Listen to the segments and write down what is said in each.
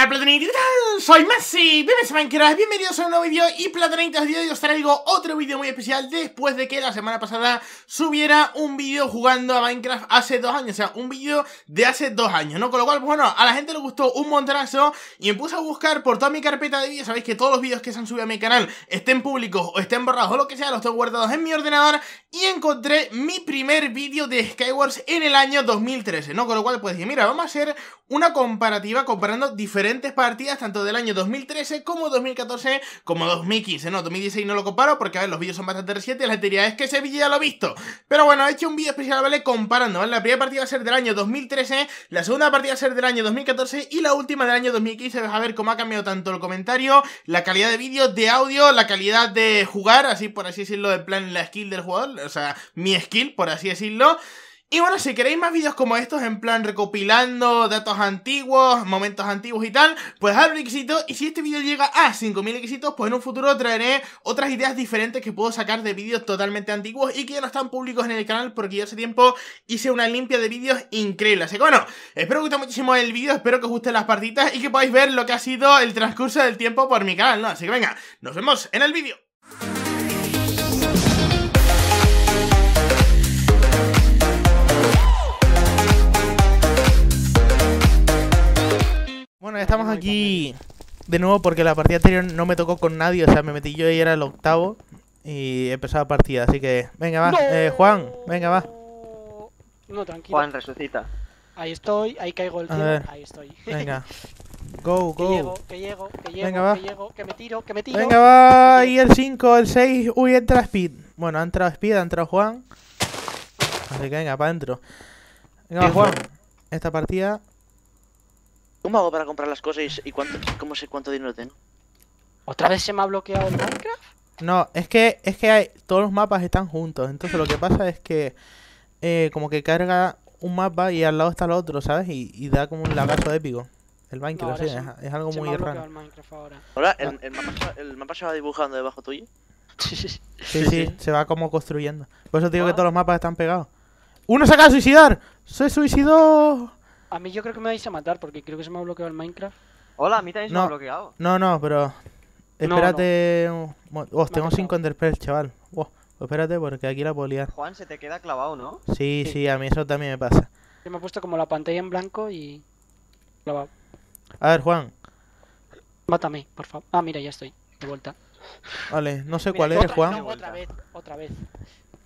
Hola Platonitas, soy Messi, bienvenidos a Minecraft, bienvenidos a un nuevo vídeo y Platonitas, hoy os traigo otro vídeo muy especial después de que la semana pasada subiera un vídeo jugando a Minecraft hace dos años, o sea, un vídeo de hace dos años, ¿no? Con lo cual, bueno, a la gente le gustó un montonazo y me a buscar por toda mi carpeta de vídeos, sabéis que todos los vídeos que se han subido a mi canal estén públicos o estén borrados o lo que sea, los tengo guardados en mi ordenador y encontré mi primer vídeo de Skywars en el año 2013, ¿no? Con lo cual pues dije, mira, vamos a hacer una comparativa comparando diferentes partidas tanto del año 2013 como 2014 como 2015, ¿no? 2016 no lo comparo porque, a ver, los vídeos son bastante recientes la teoría es que ese vídeo ya lo he visto. Pero bueno, he hecho un vídeo especial, ¿vale? Comparando, ¿vale? La primera partida va a ser del año 2013, la segunda partida va a ser del año 2014 y la última del año 2015. Vas a ver cómo ha cambiado tanto el comentario, la calidad de vídeo, de audio, la calidad de jugar, así por así decirlo, de plan la skill del jugador, o sea, mi skill, por así decirlo. Y bueno, si queréis más vídeos como estos, en plan recopilando datos antiguos, momentos antiguos y tal, pues dale un éxito. Y si este vídeo llega a 5000 requisitos pues en un futuro traeré otras ideas diferentes que puedo sacar de vídeos totalmente antiguos y que ya no están públicos en el canal porque yo hace tiempo hice una limpia de vídeos increíble. Así que bueno, espero que os guste muchísimo el vídeo, espero que os gusten las partitas y que podáis ver lo que ha sido el transcurso del tiempo por mi canal, ¿no? Así que venga, nos vemos en el vídeo. Bueno, estamos aquí de nuevo porque la partida anterior no me tocó con nadie, o sea, me metí yo y era el octavo y he empezado la partida, así que venga va, eh, Juan, venga va. No, tranquilo. Juan resucita. Ahí estoy, ahí caigo el tiro. ahí estoy. Venga. Go, go. Que llego, que llego, que llego, que llego, que me tiro, que me tiro. Venga va, y el 5, el 6, uy, entra Speed. Bueno, ha entrado Speed, ha entrado Juan. Así que venga, para adentro. Venga, Juan. Esta partida ¿Cómo hago para comprar las cosas y, cuánto, cómo sé cuánto dinero tengo? ¿Otra vez se me ha bloqueado el Minecraft? No, es que, es que hay, todos los mapas están juntos. Entonces lo que pasa es que eh, como que carga un mapa y al lado está el otro, ¿sabes? Y, da como un lagazo épico. El Minecraft, es, algo muy raro. Ahora, el, ah. mapa, el, mapa, se va dibujando debajo tuyo. Sí sí, sí, sí, sí, se va como construyendo. Por eso digo que ah. todos los mapas están pegados. ¡Uno se acaba de suicidar! ¡Se suicidó! A mí yo creo que me vais a matar porque creo que se me ha bloqueado el Minecraft. Hola, a mí también se me ha bloqueado. No, no, pero... Espérate... Oh, tengo 5 enderpearls, chaval. Oh, espérate porque aquí la puedo liar. Juan, se te queda clavado, ¿no? Sí, sí, a mí eso también me pasa. Se me he puesto como la pantalla en blanco y... Clavado. A ver, Juan. Mátame, por favor. Ah, mira, ya estoy. De vuelta. Vale, no sé cuál es, Juan. otra vez, otra vez.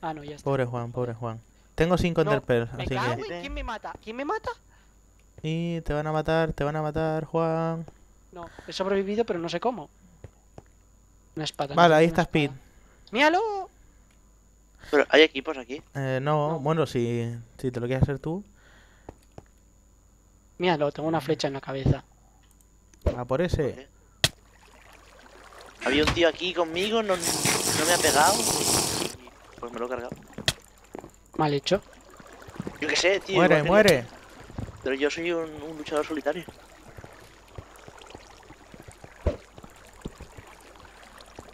Ah, no, ya estoy Pobre Juan, pobre Juan. Tengo 5 enderpearls, así que... ¿Quién me mata? ¿Quién me mata? Y te van a matar, te van a matar, Juan. No, he sobrevivido, pero no sé cómo. Una espada. Vale, ahí está Speed. ¡Míralo! Pero, ¿hay equipos aquí? Eh, no, bueno, si, si te lo quieres hacer tú. Míralo, tengo una flecha en la cabeza. Ah, por ese. Había un tío aquí conmigo, no, no me ha pegado. Pues me lo he cargado. Mal hecho. Yo qué sé, tío. Muere, muere. Pero yo soy un, luchador solitario.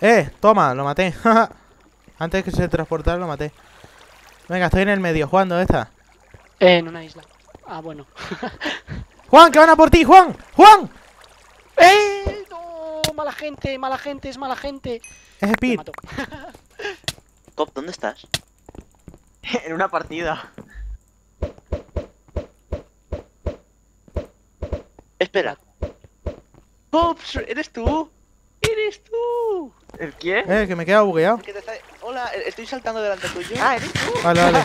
¡Eh! Toma, lo maté. Antes que se transportara lo maté. Venga, estoy en el medio. jugando ¿dónde eh, en una isla. Ah, bueno. ¡Juan, que van a por ti! ¡Juan! ¡Juan! ¡Eh! ¡No! ¡Mala gente! ¡Mala gente! ¡Es mala gente! Es Speed. Cop, ¿dónde estás? en una partida. Espera. ¡Pops! ¿Eres tú? ¡Eres tú! ¿El quién? Eh, que me queda bugueado. te Hola, eh, estoy saltando delante tuyo. Ah, eres tú. Vale, vale.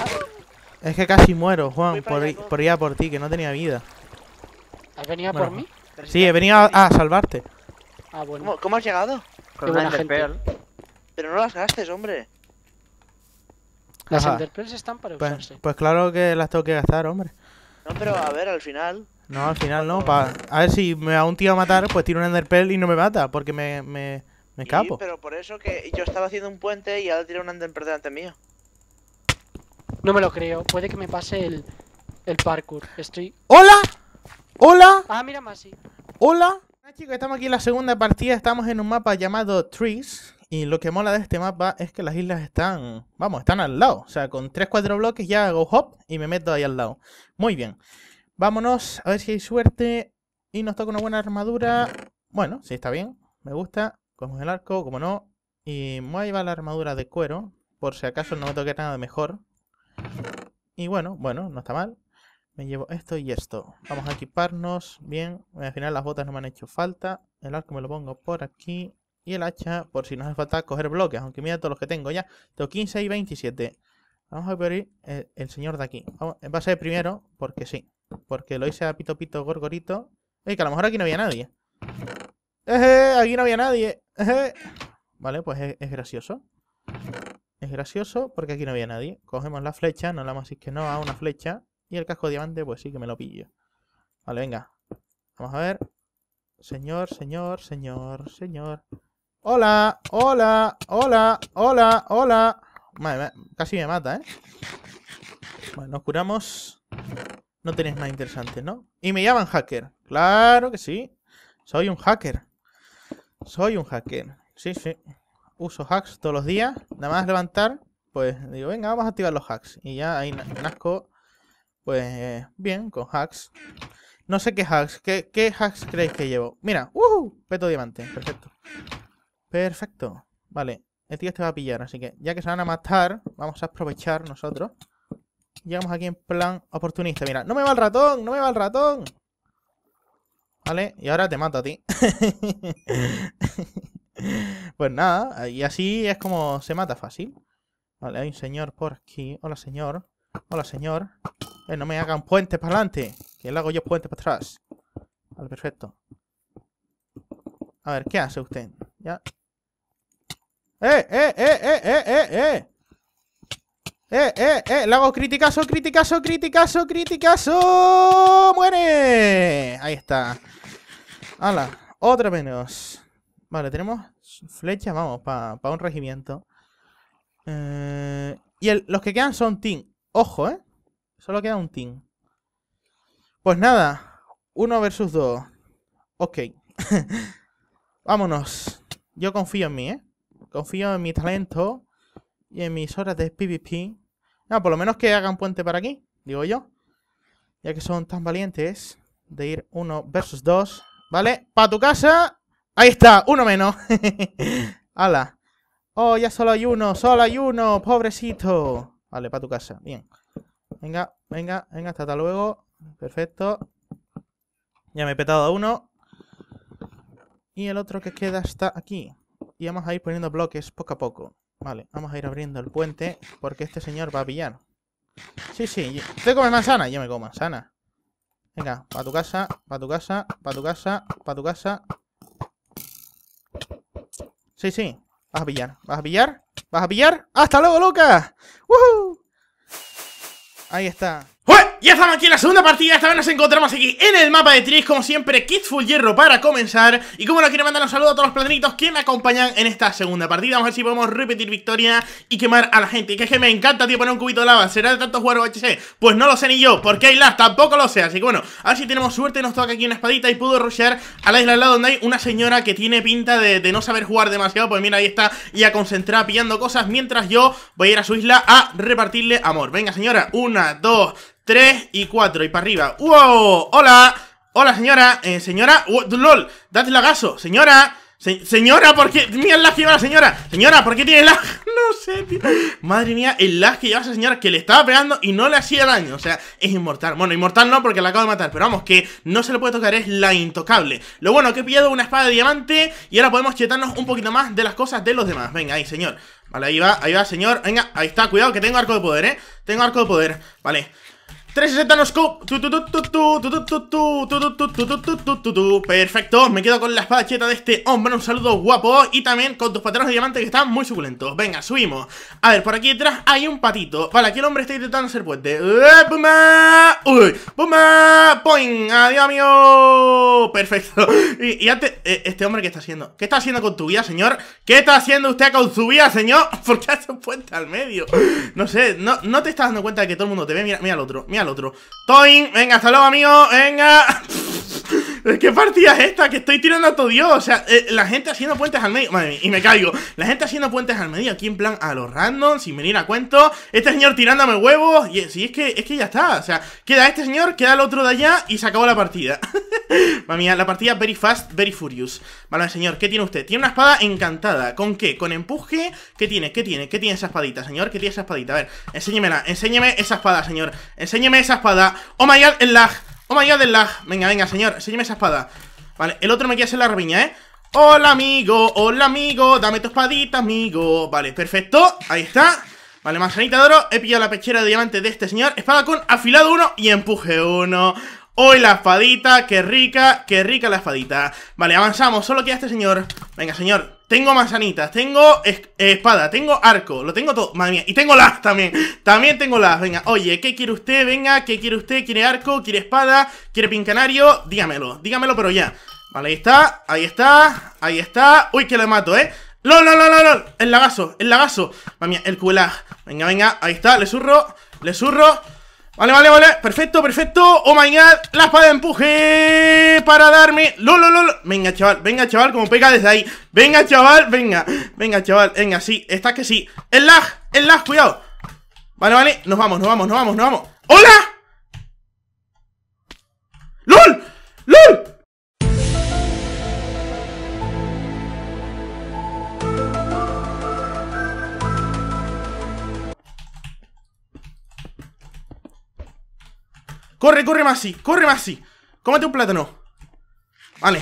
es que casi muero, Juan, por, por ir a por ti, que no tenía vida. ¿Has venido a por mí? Sí, he venido a, salvarte. Ah, bueno. ¿Cómo, has llegado? Con la gente. Pero no las gastes, hombre. Las Enderpearls están para pues, usarse. Pues claro que las tengo que gastar, hombre. No, pero a ver, al final... No, al final no. A ver si me va un tío a matar, pues tiro un Enderpearl y no me mata, porque me, me, me escapo. Sí, pero por eso que yo estaba haciendo un puente y ahora tiro un Enderpearl delante mío. No me lo creo. Puede que me pase el, el parkour. Estoy... ¡Hola! ¡Hola! Ah, mira sí. ¡Hola! chicos, estamos aquí en la segunda partida. Estamos en un mapa llamado Trees. Y lo que mola de este mapa es que las islas están, vamos, están al lado. O sea, con 3-4 bloques ya hago hop y me meto ahí al lado. Muy bien. Vámonos, a ver si hay suerte. Y nos toca una buena armadura. Bueno, sí, está bien. Me gusta. Cogemos el arco, como no. Y a llevar la armadura de cuero. Por si acaso no me toque nada mejor. Y bueno, bueno, no está mal. Me llevo esto y esto. Vamos a equiparnos. Bien. Al final las botas no me han hecho falta. El arco me lo pongo por aquí. Y el hacha, por si nos hace falta coger bloques. Aunque mira todos los que tengo ya. Tengo 15 y 27. Vamos a pedir eh, el, señor de aquí. va a ser primero, porque sí. Porque lo hice a pito pito gorgorito. Ey, que a lo mejor aquí no había nadie. ¡Eje! Aquí no había nadie. Vale, pues es, gracioso. Es gracioso porque aquí no había nadie. Cogemos la flecha, no la más es que no a una flecha. Y el casco de diamante, pues sí que me lo pillo. Vale, venga. Vamos a ver. Señor, señor, señor, señor. ¡Hola! ¡Hola! ¡Hola! ¡Hola! ¡Hola! casi me mata, ¿eh? Bueno, nos curamos. No tenéis nada interesante, ¿no? Y me llaman hacker. Claro que sí. Soy un hacker. Soy un hacker. Sí, sí. Uso hacks todos los días. Nada más levantar, pues digo, venga, vamos a activar los hacks. Y ya ahí nazco, pues, eh, bien, con hacks. No sé qué hacks. ¿Qué, hacks creéis que llevo? Mira, ¡uh! Peto diamante. Perfecto. Perfecto. Vale. El tío te este va a pillar, así que ya que se van a matar, vamos a aprovechar nosotros llegamos aquí en plan oportunista. Mira, no me va el ratón, no me va el ratón. ¿Vale? Y ahora te mato a ti. pues nada, y así es como se mata fácil. Vale, hay un señor por aquí. Hola, señor. Hola, señor. Eh, no me hagan puentes para adelante. Que le hago yo puentes para atrás. Vale, perfecto. A ver, ¿qué hace usted? Ya. ¡Eh, eh, eh, eh, eh, eh! eh! ¡Eh, eh, eh! ¡Le hago criticazo, criticazo, criticazo, criticazo! ¡Muere! Ahí está. ¡Hala! Otra menos. Vale, tenemos flechas vamos, para un regimiento. Eh, y los que quedan son team. Ojo, ¿eh? Solo queda un team. Pues nada. Uno versus dos. Ok. Vámonos. Yo confío en mí, ¿eh? Confío en mi talento y emisoras de PvP. No, por lo menos que hagan puente para aquí, digo yo. Ya que son tan valientes de ir uno versus dos. ¿Vale? ¡Para tu casa! ¡Ahí está! ¡Uno menos! ¡Hala! ¡Oh, ya solo hay uno! ¡Solo hay uno! ¡Pobrecito! Vale, para tu casa. Bien. Venga, venga, venga. Hasta, hasta luego. Perfecto. Ya me he petado a uno. Y el otro que queda está aquí. Y vamos a ir poniendo bloques poco a poco. Vale, vamos a ir abriendo el puente porque este señor va a pillar. Sí, sí, ¿usted come manzana? Yo me como manzana. Venga, pa' tu casa, para tu casa, para tu casa, para tu casa. Sí, sí, vas a pillar, vas a pillar, vas a pillar. ¡Hasta luego, loca ¡Woohoo! Ahí está. Ya estamos aquí en la segunda partida, esta vez nos encontramos aquí en el mapa de Tris, como siempre, Full Hierro para comenzar Y como no quiero mandar un saludo a todos los planetitos que me acompañan en esta segunda partida Vamos a ver si podemos repetir victoria y quemar a la gente Que es que me encanta, tío, poner un cubito de lava, ¿será de tanto jugar HC? Pues no lo sé ni yo, porque hay la tampoco lo sé Así que bueno, a ver si tenemos suerte, nos toca aquí una espadita y pudo rushear a la isla al lado donde hay una señora que tiene pinta de, no saber jugar demasiado Pues mira, ahí está, ya concentrada pillando cosas Mientras yo voy a ir a su isla a repartirle amor Venga señora, una, dos, Tres y cuatro, y para arriba. ¡Wow! ¡Hola! ¡Hola, señora! Eh, señora... ¡Lol! ¡Date lagazo! ¡Señora! señora, ¿por qué? Mira el lag que lleva la señora Señora, ¿por qué tiene lag? No sé, tío Madre mía, el lag que lleva esa señora Que le estaba pegando y no le hacía daño O sea, es inmortal Bueno, inmortal no porque la acabo de matar Pero vamos, que no se le puede tocar Es la intocable Lo bueno, que he pillado una espada de diamante Y ahora podemos chetarnos un poquito más De las cosas de los demás Venga, ahí, señor Vale, ahí va, ahí va, señor Venga, ahí está Cuidado que tengo arco de poder, ¿eh? Tengo arco de poder Vale 360 nos Perfecto, me quedo con la espada cheta de este hombre. Un saludo guapo. Y también con tus patrones de diamante que están muy suculentos. Venga, subimos. A ver, por aquí detrás hay un patito. Vale, aquí el hombre está intentando hacer puente. ¡Puma! ¡Uy! ¡Puma! ¡Poing! ¡Adiós, amigo! Perfecto. Y, antes, este hombre, ¿qué está haciendo? ¿Qué está haciendo con tu vida, señor? ¿Qué está haciendo usted con su vida, señor? ¿Por qué hace un puente al medio? No sé, no, no te estás dando cuenta de que todo el mundo te ve. Mira, mira al otro, mira otro Toin, venga, hasta luego, amigo, venga ¿Qué partida es esta? Que estoy tirando a todo Dios. O sea, eh, la gente haciendo puentes al medio. Madre mía, y me caigo. La gente haciendo puentes al medio aquí en plan a los random, sin venir a cuento. Este señor tirándome huevos. Y, si es que es que ya está. O sea, queda este señor, queda el otro de allá y se acabó la partida. Madre mía, la partida very fast, very furious. Vale, señor, ¿qué tiene usted? Tiene una espada encantada. ¿Con qué? ¿Con empuje? ¿Qué tiene? ¿Qué tiene? ¿Qué tiene esa espadita, señor? ¿Qué tiene esa espadita? A ver, enséñemela. Enséñeme esa espada, señor. Enséñeme esa espada Oh my god, el lag Oh my god, el lag Venga, venga, señor, enséñame esa espada Vale, el otro me quiere hacer la rabiña, ¿eh? Hola, amigo, hola, amigo Dame tu espadita, amigo Vale, perfecto, ahí está Vale, manzanita de oro, he pillado la pechera de diamante de este señor Espada con afilado 1 y empuje 1 Hoy la espadita, qué rica, qué rica la espadita Vale, avanzamos, solo queda este señor Venga, señor, tengo manzanitas, tengo espada, tengo arco, lo tengo todo. Madre mía, y tengo las también. También tengo las. Venga, oye, ¿qué quiere usted? Venga, ¿qué quiere usted? ¿Quiere arco? ¿Quiere espada? ¿Quiere pincanario? Dígamelo, dígamelo, pero ya. Vale, ahí está, ahí está, ahí está. Uy, que le mato, ¿eh? ¡Lol, lol, lol, lol! El lagazo, el lagazo. Madre mía, el cuela. Venga, venga, ahí está, le zurro, le zurro. Vale, vale, vale, perfecto, perfecto Oh my god, la espada de empuje Para darme, lolo, lolo Venga, chaval, venga, chaval, como pega desde ahí Venga, chaval, venga, venga, chaval Venga, sí, está que sí, el lag El lag, cuidado Vale, vale, nos vamos, nos vamos, nos vamos, nos vamos ¡Hola! Corre, corre Masi, corre Masi. Cómete un plátano. Vale.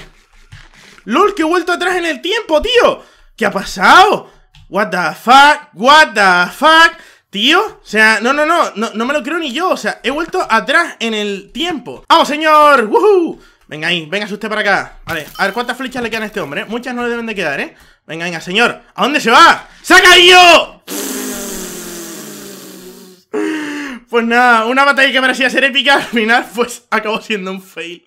LOL, que he vuelto atrás en el tiempo, tío. ¿Qué ha pasado? What the fuck, what the fuck. Tío, o sea, no, no, no, no, me lo creo ni yo, o sea, he vuelto atrás en el tiempo ¡Vamos, señor! ¡Woohoo! Venga ahí, venga usted para acá Vale, a ver cuántas flechas le quedan a este hombre, Muchas no le deben de quedar, ¿eh? Venga, venga, señor, ¿a dónde se va? ¡Se ha caído! Pues nada, una batalla que parecía ser épica, al final pues acabó siendo un fail.